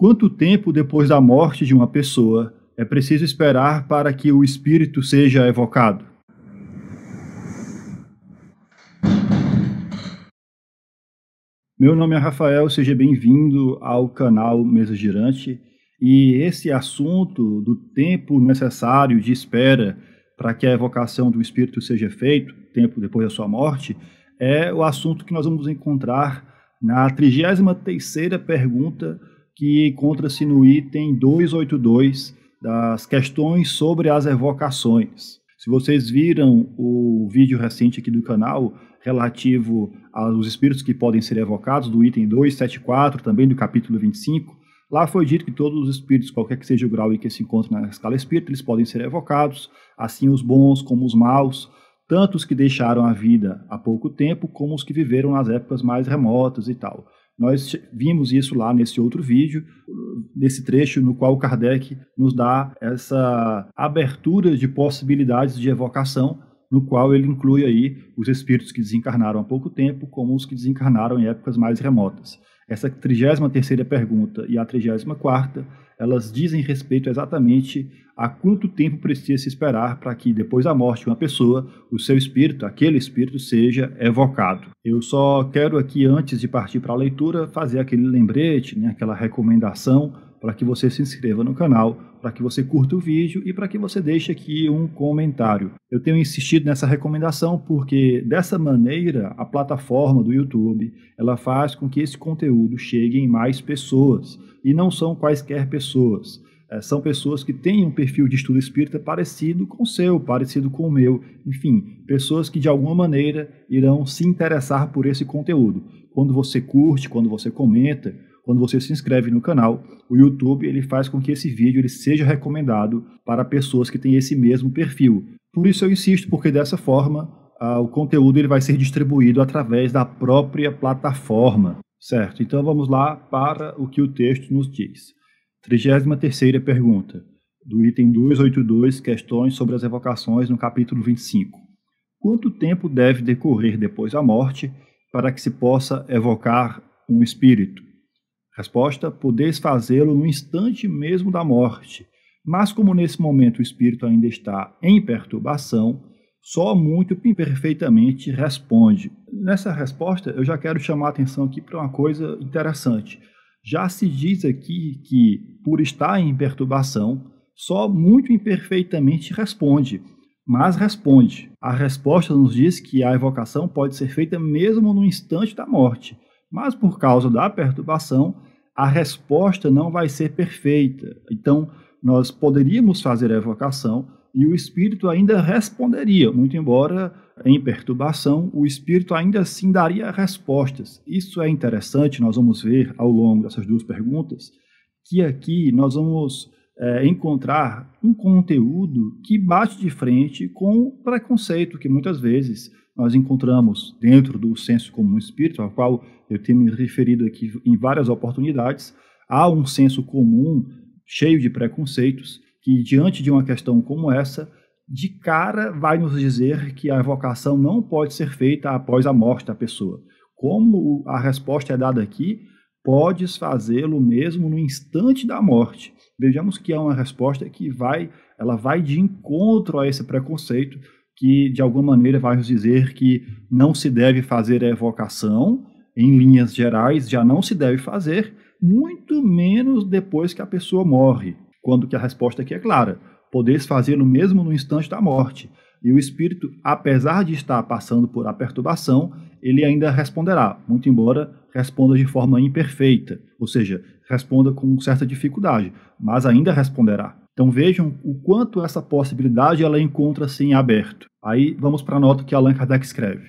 Quanto tempo depois da morte de uma pessoa é preciso esperar para que o espírito seja evocado? Meu nome é Rafael, seja bem-vindo ao canal Mesa Girante. E esse assunto do tempo necessário de espera para que a evocação do espírito seja feita, tempo depois da sua morte, é o assunto que nós vamos encontrar na 33ª pergunta que encontra-se no item 282 das questões sobre as evocações. Se vocês viram o vídeo recente aqui do canal relativo aos espíritos que podem ser evocados, do item 274, também do capítulo 25, lá foi dito que todos os espíritos, qualquer que seja o grau em que se encontram na escala espírita, eles podem ser evocados, assim os bons como os maus, tanto os que deixaram a vida há pouco tempo, como os que viveram nas épocas mais remotas e tal. Nós vimos isso lá nesse outro vídeo, nesse trecho no qual Kardec nos dá essa abertura de possibilidades de evocação, no qual ele inclui aí os espíritos que desencarnaram há pouco tempo, como os que desencarnaram em épocas mais remotas. Essa 33 terceira pergunta e a 34 quarta elas dizem respeito exatamente há quanto tempo precisa se esperar para que, depois da morte de uma pessoa, o seu espírito, aquele espírito, seja evocado. Eu só quero aqui, antes de partir para a leitura, fazer aquele lembrete, né, aquela recomendação para que você se inscreva no canal, para que você curta o vídeo e para que você deixe aqui um comentário. Eu tenho insistido nessa recomendação porque dessa maneira a plataforma do YouTube, ela faz com que esse conteúdo chegue em mais pessoas e não são quaisquer pessoas é, são pessoas que têm um perfil de estudo espírita parecido com o seu, parecido com o meu, enfim, pessoas que de alguma maneira irão se interessar por esse conteúdo. Quando você curte, quando você comenta, quando você se inscreve no canal, o YouTube ele faz com que esse vídeo ele seja recomendado para pessoas que têm esse mesmo perfil. Por isso eu insisto, porque dessa forma ah, o conteúdo ele vai ser distribuído através da própria plataforma, certo? Então vamos lá para o que o texto nos diz. 33 pergunta, do item 282, questões sobre as evocações, no capítulo 25. Quanto tempo deve decorrer depois da morte para que se possa evocar um espírito? Resposta: podeis fazê-lo no instante mesmo da morte, mas como nesse momento o espírito ainda está em perturbação, só muito imperfeitamente responde. Nessa resposta, eu já quero chamar a atenção aqui para uma coisa interessante já se diz aqui que, por estar em perturbação, só muito imperfeitamente responde, mas responde. A resposta nos diz que a evocação pode ser feita mesmo no instante da morte, mas por causa da perturbação, a resposta não vai ser perfeita. Então, nós poderíamos fazer a evocação, e o espírito ainda responderia, muito embora em perturbação, o espírito ainda assim daria respostas. Isso é interessante, nós vamos ver ao longo dessas duas perguntas, que aqui nós vamos é, encontrar um conteúdo que bate de frente com o preconceito que muitas vezes nós encontramos dentro do senso comum espírito, ao qual eu tenho me referido aqui em várias oportunidades. Há um senso comum cheio de preconceitos que, diante de uma questão como essa, de cara vai nos dizer que a evocação não pode ser feita após a morte da pessoa. Como a resposta é dada aqui, podes fazê-lo mesmo no instante da morte. Vejamos que é uma resposta que vai, ela vai de encontro a esse preconceito que de alguma maneira vai nos dizer que não se deve fazer a evocação, em linhas gerais já não se deve fazer, muito menos depois que a pessoa morre quando que a resposta aqui é clara. Podeis fazê-lo mesmo no instante da morte. E o espírito, apesar de estar passando por a perturbação, ele ainda responderá, muito embora responda de forma imperfeita, ou seja, responda com certa dificuldade, mas ainda responderá. Então vejam o quanto essa possibilidade ela encontra-se em aberto. Aí vamos para a nota que Allan Kardec escreve.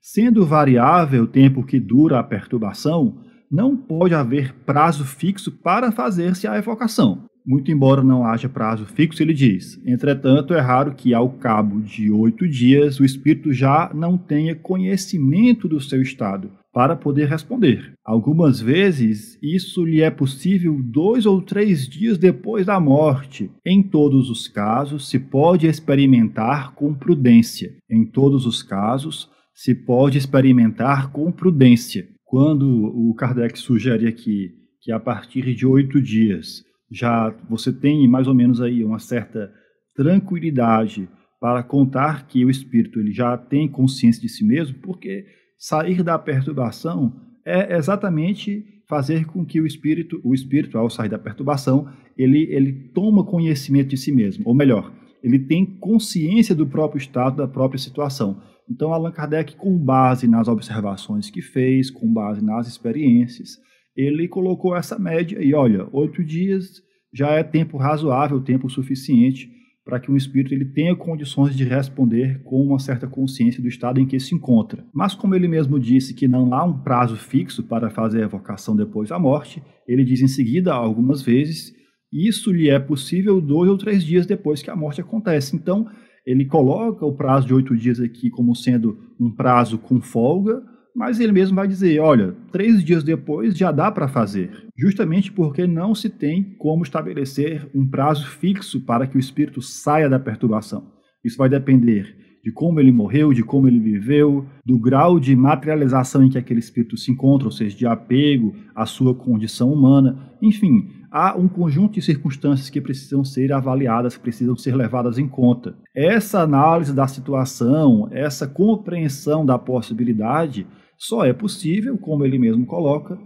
Sendo variável o tempo que dura a perturbação, não pode haver prazo fixo para fazer-se a evocação. Muito embora não haja prazo fixo, ele diz: entretanto, é raro que, ao cabo de oito dias, o espírito já não tenha conhecimento do seu estado para poder responder. Algumas vezes, isso lhe é possível dois ou três dias depois da morte. Em todos os casos, se pode experimentar com prudência. Em todos os casos, se pode experimentar com prudência. Quando o Kardec sugere aqui que a partir de oito dias já você tem mais ou menos aí uma certa tranquilidade para contar que o espírito ele já tem consciência de si mesmo, porque sair da perturbação é exatamente fazer com que o espírito, o espírito ao sair da perturbação, ele ele toma conhecimento de si mesmo, ou melhor, ele tem consciência do próprio estado, da própria situação. Então Allan Kardec, com base nas observações que fez, com base nas experiências, ele colocou essa média e olha, oito dias já é tempo razoável, tempo suficiente para que um espírito ele tenha condições de responder com uma certa consciência do estado em que se encontra. Mas como ele mesmo disse que não há um prazo fixo para fazer a evocação depois da morte, ele diz em seguida algumas vezes isso lhe é possível dois ou três dias depois que a morte acontece. Então ele coloca o prazo de oito dias aqui como sendo um prazo com folga, mas ele mesmo vai dizer: olha, três dias depois já dá para fazer, justamente porque não se tem como estabelecer um prazo fixo para que o espírito saia da perturbação. Isso vai depender de como ele morreu, de como ele viveu, do grau de materialização em que aquele espírito se encontra, ou seja, de apego à sua condição humana, enfim. Há um conjunto de circunstâncias que precisam ser avaliadas, precisam ser levadas em conta. Essa análise da situação, essa compreensão da possibilidade, só é possível, como ele mesmo coloca,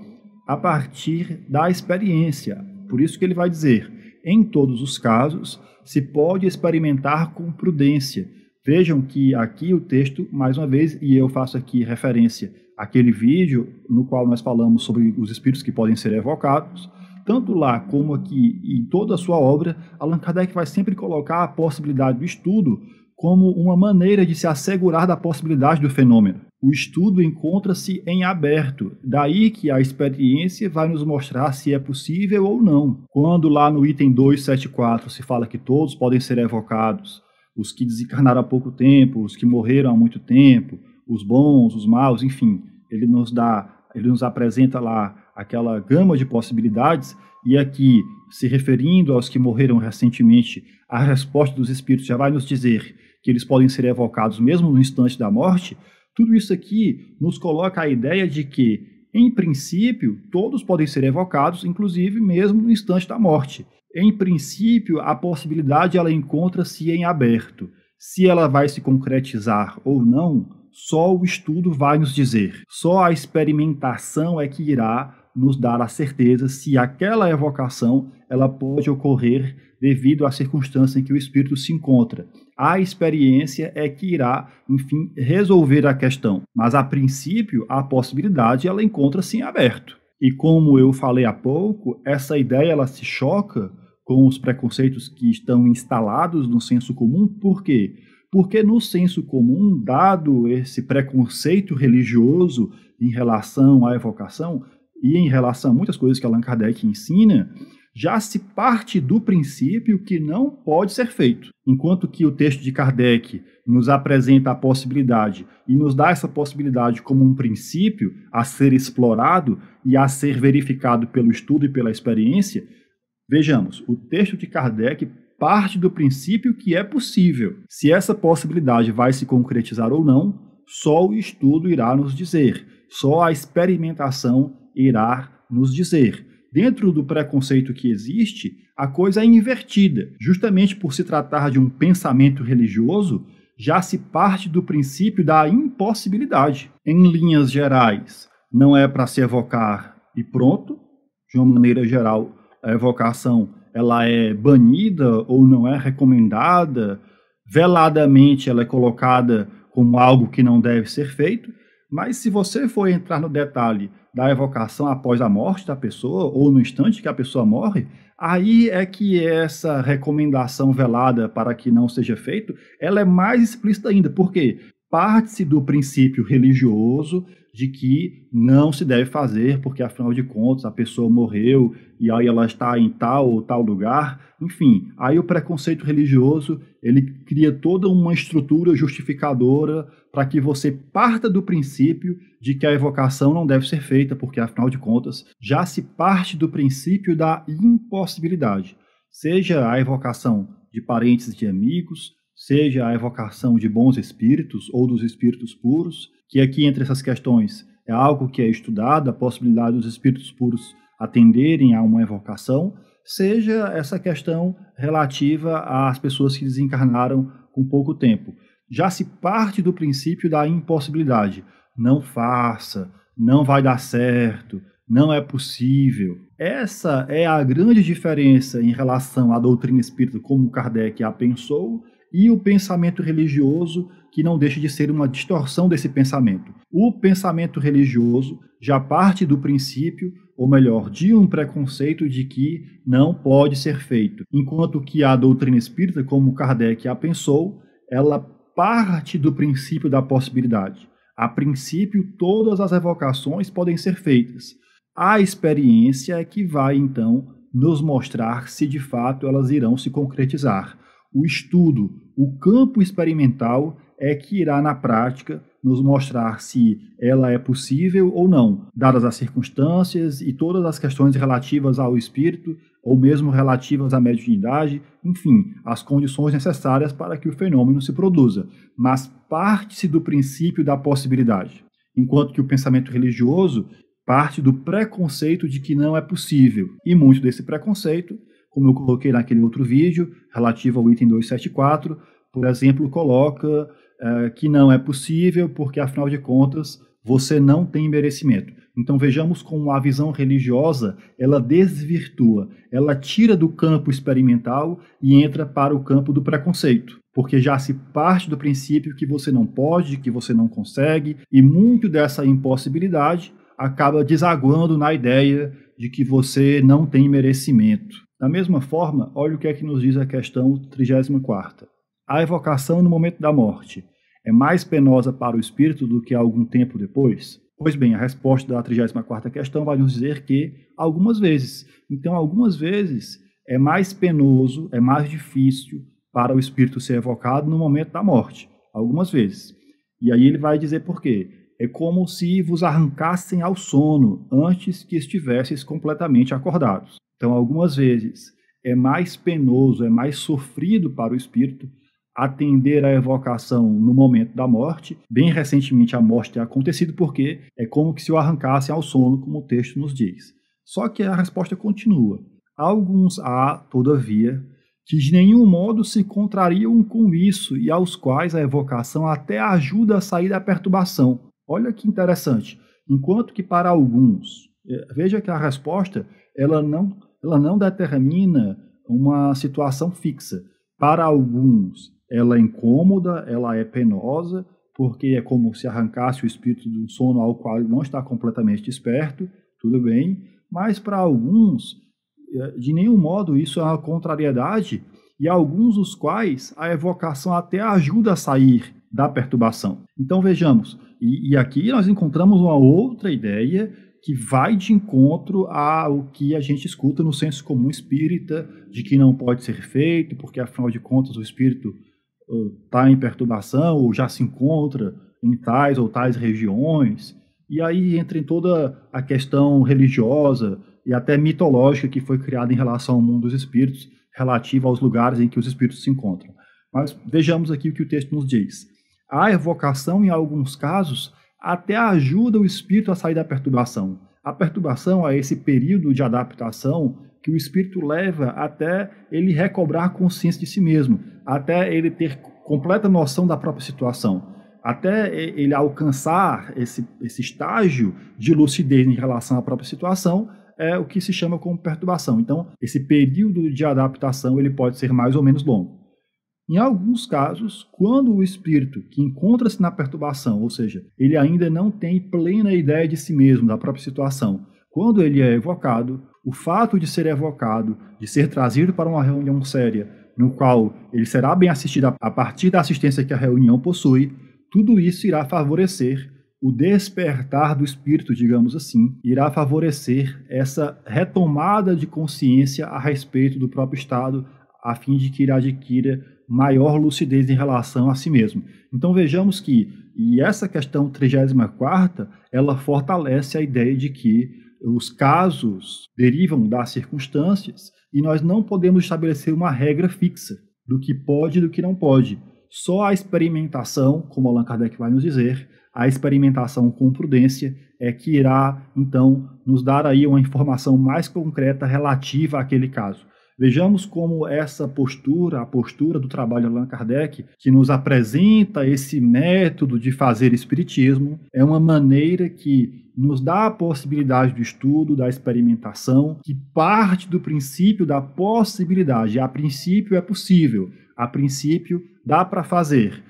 a partir da experiência. Por isso que ele vai dizer: em todos os casos, se pode experimentar com prudência. Vejam que aqui o texto, mais uma vez, e eu faço aqui referência àquele vídeo no qual nós falamos sobre os espíritos que podem ser evocados, tanto lá como aqui em toda a sua obra, Allan Kardec vai sempre colocar a possibilidade do estudo como uma maneira de se assegurar da possibilidade do fenômeno o estudo encontra-se em aberto, daí que a experiência vai nos mostrar se é possível ou não. Quando lá no item 274 se fala que todos podem ser evocados, os que desencarnaram há pouco tempo, os que morreram há muito tempo, os bons, os maus, enfim, ele nos dá, ele nos apresenta lá aquela gama de possibilidades e aqui, se referindo aos que morreram recentemente, a resposta dos espíritos já vai nos dizer que eles podem ser evocados mesmo no instante da morte tudo isso aqui nos coloca a ideia de que, em princípio, todos podem ser evocados, inclusive mesmo no instante da morte. Em princípio, a possibilidade ela encontra-se em aberto. Se ela vai se concretizar ou não, só o estudo vai nos dizer. Só a experimentação é que irá nos dar a certeza se aquela evocação ela pode ocorrer devido à circunstância em que o espírito se encontra. A experiência é que irá, enfim, resolver a questão, mas a princípio a possibilidade ela encontra-se em aberto. E como eu falei há pouco, essa ideia ela se choca com os preconceitos que estão instalados no senso comum, por quê? Porque no senso comum, dado esse preconceito religioso em relação à evocação e em relação a muitas coisas que Allan Kardec ensina, já se parte do princípio que não pode ser feito. Enquanto que o texto de Kardec nos apresenta a possibilidade e nos dá essa possibilidade como um princípio a ser explorado e a ser verificado pelo estudo e pela experiência, vejamos, o texto de Kardec parte do princípio que é possível. Se essa possibilidade vai se concretizar ou não, só o estudo irá nos dizer, só a experimentação irá nos dizer dentro do preconceito que existe, a coisa é invertida. Justamente por se tratar de um pensamento religioso, já se parte do princípio da impossibilidade. Em linhas gerais, não é para se evocar e pronto. De uma maneira geral, a evocação ela é banida ou não é recomendada, veladamente ela é colocada como algo que não deve ser feito. Mas se você for entrar no detalhe da evocação após a morte da pessoa, ou no instante que a pessoa morre, aí é que essa recomendação velada para que não seja feito, ela é mais explícita ainda. Por quê? Parte-se do princípio religioso de que não se deve fazer, porque afinal de contas a pessoa morreu e aí ela está em tal ou tal lugar. Enfim, aí o preconceito religioso ele cria toda uma estrutura justificadora para que você parta do princípio de que a evocação não deve ser feita, porque afinal de contas já se parte do princípio da impossibilidade. Seja a evocação de parentes e de amigos, seja a evocação de bons espíritos ou dos espíritos puros, que aqui entre essas questões é algo que é estudado, a possibilidade dos espíritos puros atenderem a uma evocação, seja essa questão relativa às pessoas que desencarnaram com pouco tempo. Já se parte do princípio da impossibilidade. Não faça, não vai dar certo, não é possível. Essa é a grande diferença em relação à doutrina espírita como Kardec a pensou e o pensamento religioso, que não deixa de ser uma distorção desse pensamento. O pensamento religioso já parte do princípio, ou melhor, de um preconceito de que não pode ser feito, enquanto que a doutrina espírita, como Kardec a pensou, ela parte do princípio da possibilidade. A princípio, todas as evocações podem ser feitas. A experiência é que vai, então, nos mostrar se de fato elas irão se concretizar o estudo, o campo experimental é que irá, na prática, nos mostrar se ela é possível ou não, dadas as circunstâncias e todas as questões relativas ao espírito ou mesmo relativas à mediunidade, enfim, as condições necessárias para que o fenômeno se produza, mas parte-se do princípio da possibilidade, enquanto que o pensamento religioso parte do preconceito de que não é possível, e muito desse preconceito como eu coloquei naquele outro vídeo, relativo ao item 274, por exemplo, coloca é, que não é possível porque, afinal de contas, você não tem merecimento. Então vejamos como a visão religiosa ela desvirtua, ela tira do campo experimental e entra para o campo do preconceito, porque já se parte do princípio que você não pode, que você não consegue, e muito dessa impossibilidade acaba desaguando na ideia de que você não tem merecimento. Da mesma forma, olha o que é que nos diz a questão 34. A evocação no momento da morte é mais penosa para o espírito do que algum tempo depois? Pois bem, a resposta da 34 questão vai nos dizer que algumas vezes. Então, algumas vezes é mais penoso, é mais difícil para o espírito ser evocado no momento da morte, algumas vezes. E aí ele vai dizer por quê? É como se vos arrancassem ao sono antes que estivesses completamente acordados. Então, algumas vezes é mais penoso, é mais sofrido para o espírito atender à evocação no momento da morte. Bem recentemente a morte tem acontecido porque é como que se o arrancassem ao sono, como o texto nos diz. Só que a resposta continua. Alguns há, todavia, que de nenhum modo se contrariam com isso e aos quais a evocação até ajuda a sair da perturbação, Olha que interessante. Enquanto que para alguns, eh, veja que a resposta ela não, ela não determina uma situação fixa. Para alguns, ela é incômoda, ela é penosa, porque é como se arrancasse o espírito do sono ao qual não está completamente desperto, tudo bem, mas para alguns, eh, de nenhum modo isso é uma contrariedade, e alguns dos quais a evocação até ajuda a sair da perturbação. Então vejamos, e, e aqui nós encontramos uma outra ideia que vai de encontro ao que a gente escuta no senso comum espírita, de que não pode ser feito, porque afinal de contas o espírito está uh, em perturbação ou já se encontra em tais ou tais regiões. E aí entra em toda a questão religiosa e até mitológica que foi criada em relação ao mundo dos espíritos, relativa aos lugares em que os espíritos se encontram. Mas vejamos aqui o que o texto nos diz. A evocação, em alguns casos, até ajuda o espírito a sair da perturbação. A perturbação é esse período de adaptação que o espírito leva até ele recobrar consciência de si mesmo, até ele ter completa noção da própria situação, até ele alcançar esse, esse estágio de lucidez em relação à própria situação, é o que se chama como perturbação. Então, esse período de adaptação ele pode ser mais ou menos longo. Em alguns casos, quando o espírito que encontra-se na perturbação, ou seja, ele ainda não tem plena ideia de si mesmo, da própria situação, quando ele é evocado, o fato de ser evocado, de ser trazido para uma reunião séria, no qual ele será bem assistido a partir da assistência que a reunião possui, tudo isso irá favorecer o despertar do espírito, digamos assim, irá favorecer essa retomada de consciência a respeito do próprio estado, a fim de que ele adquira maior lucidez em relação a si mesmo. Então vejamos que, e essa questão 34, ela fortalece a ideia de que os casos derivam das circunstâncias e nós não podemos estabelecer uma regra fixa do que pode e do que não pode. Só a experimentação, como Allan Kardec vai nos dizer, a experimentação com prudência é que irá, então, nos dar aí uma informação mais concreta relativa àquele caso. Vejamos como essa postura, a postura do trabalho de Allan Kardec, que nos apresenta esse método de fazer espiritismo, é uma maneira que nos dá a possibilidade do estudo, da experimentação, que parte do princípio da possibilidade. A princípio é possível, a princípio dá para fazer.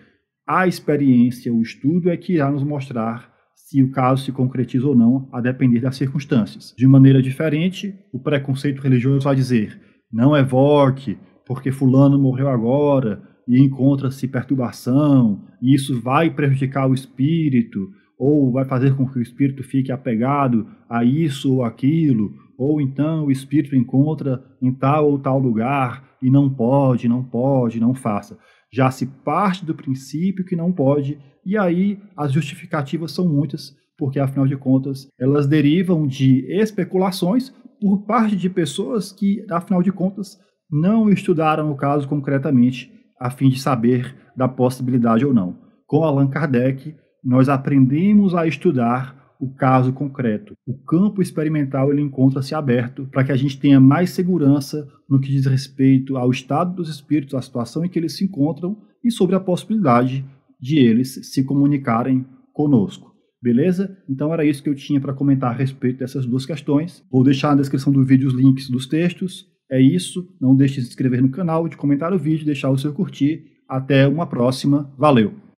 A experiência, o estudo é que irá nos mostrar se o caso se concretiza ou não, a depender das circunstâncias. De maneira diferente, o preconceito religioso vai dizer: não evoque, porque fulano morreu agora e encontra-se perturbação, e isso vai prejudicar o espírito, ou vai fazer com que o espírito fique apegado a isso ou aquilo, ou então o espírito encontra em tal ou tal lugar e não pode, não pode, não faça. Já se parte do princípio que não pode, e aí as justificativas são muitas, porque afinal de contas elas derivam de especulações por parte de pessoas que, afinal de contas, não estudaram o caso concretamente a fim de saber da possibilidade ou não. Com Allan Kardec, nós aprendemos a estudar o caso concreto. O campo experimental ele encontra-se aberto para que a gente tenha mais segurança no que diz respeito ao estado dos espíritos, à situação em que eles se encontram e sobre a possibilidade de eles se comunicarem conosco. Beleza? Então era isso que eu tinha para comentar a respeito dessas duas questões. Vou deixar na descrição do vídeo os links dos textos. É isso. Não deixe de se inscrever no canal, de comentar o vídeo, deixar o seu curtir. Até uma próxima. Valeu!